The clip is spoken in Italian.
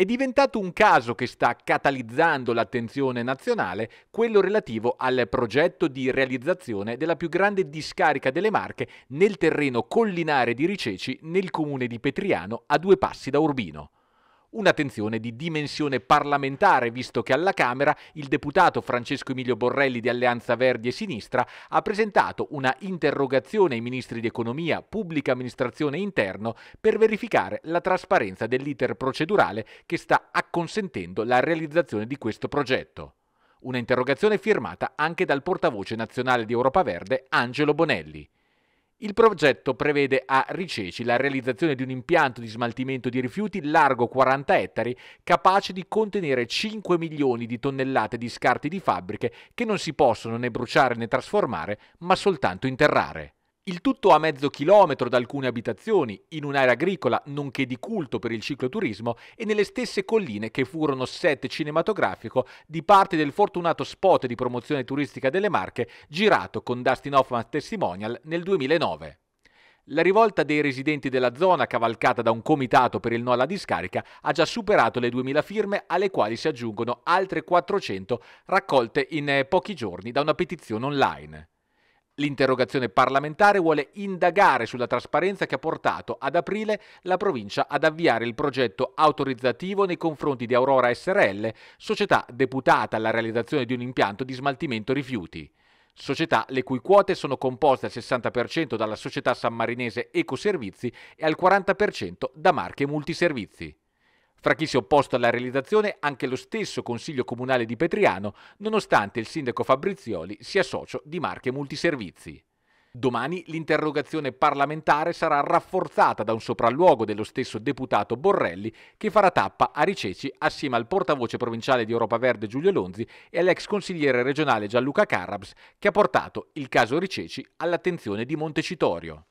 È diventato un caso che sta catalizzando l'attenzione nazionale, quello relativo al progetto di realizzazione della più grande discarica delle Marche nel terreno collinare di Riceci nel comune di Petriano a due passi da Urbino. Un'attenzione di dimensione parlamentare, visto che alla Camera il deputato Francesco Emilio Borrelli di Alleanza Verdi e Sinistra ha presentato una interrogazione ai ministri di Economia, Pubblica Amministrazione e Interno per verificare la trasparenza dell'iter procedurale che sta acconsentendo la realizzazione di questo progetto. Una interrogazione firmata anche dal portavoce nazionale di Europa Verde Angelo Bonelli. Il progetto prevede a Riceci la realizzazione di un impianto di smaltimento di rifiuti largo 40 ettari capace di contenere 5 milioni di tonnellate di scarti di fabbriche che non si possono né bruciare né trasformare, ma soltanto interrare. Il tutto a mezzo chilometro da alcune abitazioni, in un'area agricola nonché di culto per il cicloturismo e nelle stesse colline che furono set cinematografico di parte del fortunato spot di promozione turistica delle Marche girato con Dustin Hoffman Testimonial nel 2009. La rivolta dei residenti della zona, cavalcata da un comitato per il no alla discarica, ha già superato le 2.000 firme, alle quali si aggiungono altre 400 raccolte in eh, pochi giorni da una petizione online. L'interrogazione parlamentare vuole indagare sulla trasparenza che ha portato ad aprile la provincia ad avviare il progetto autorizzativo nei confronti di Aurora SRL, società deputata alla realizzazione di un impianto di smaltimento rifiuti società le cui quote sono composte al 60% dalla società sammarinese Ecoservizi e al 40% da marche multiservizi. Fra chi si è opposto alla realizzazione anche lo stesso Consiglio Comunale di Petriano, nonostante il sindaco Fabrizioli sia socio di Marche Multiservizi. Domani l'interrogazione parlamentare sarà rafforzata da un sopralluogo dello stesso deputato Borrelli che farà tappa a Riceci assieme al portavoce provinciale di Europa Verde Giulio Lonzi e all'ex consigliere regionale Gianluca Carabs che ha portato il caso Riceci all'attenzione di Montecitorio.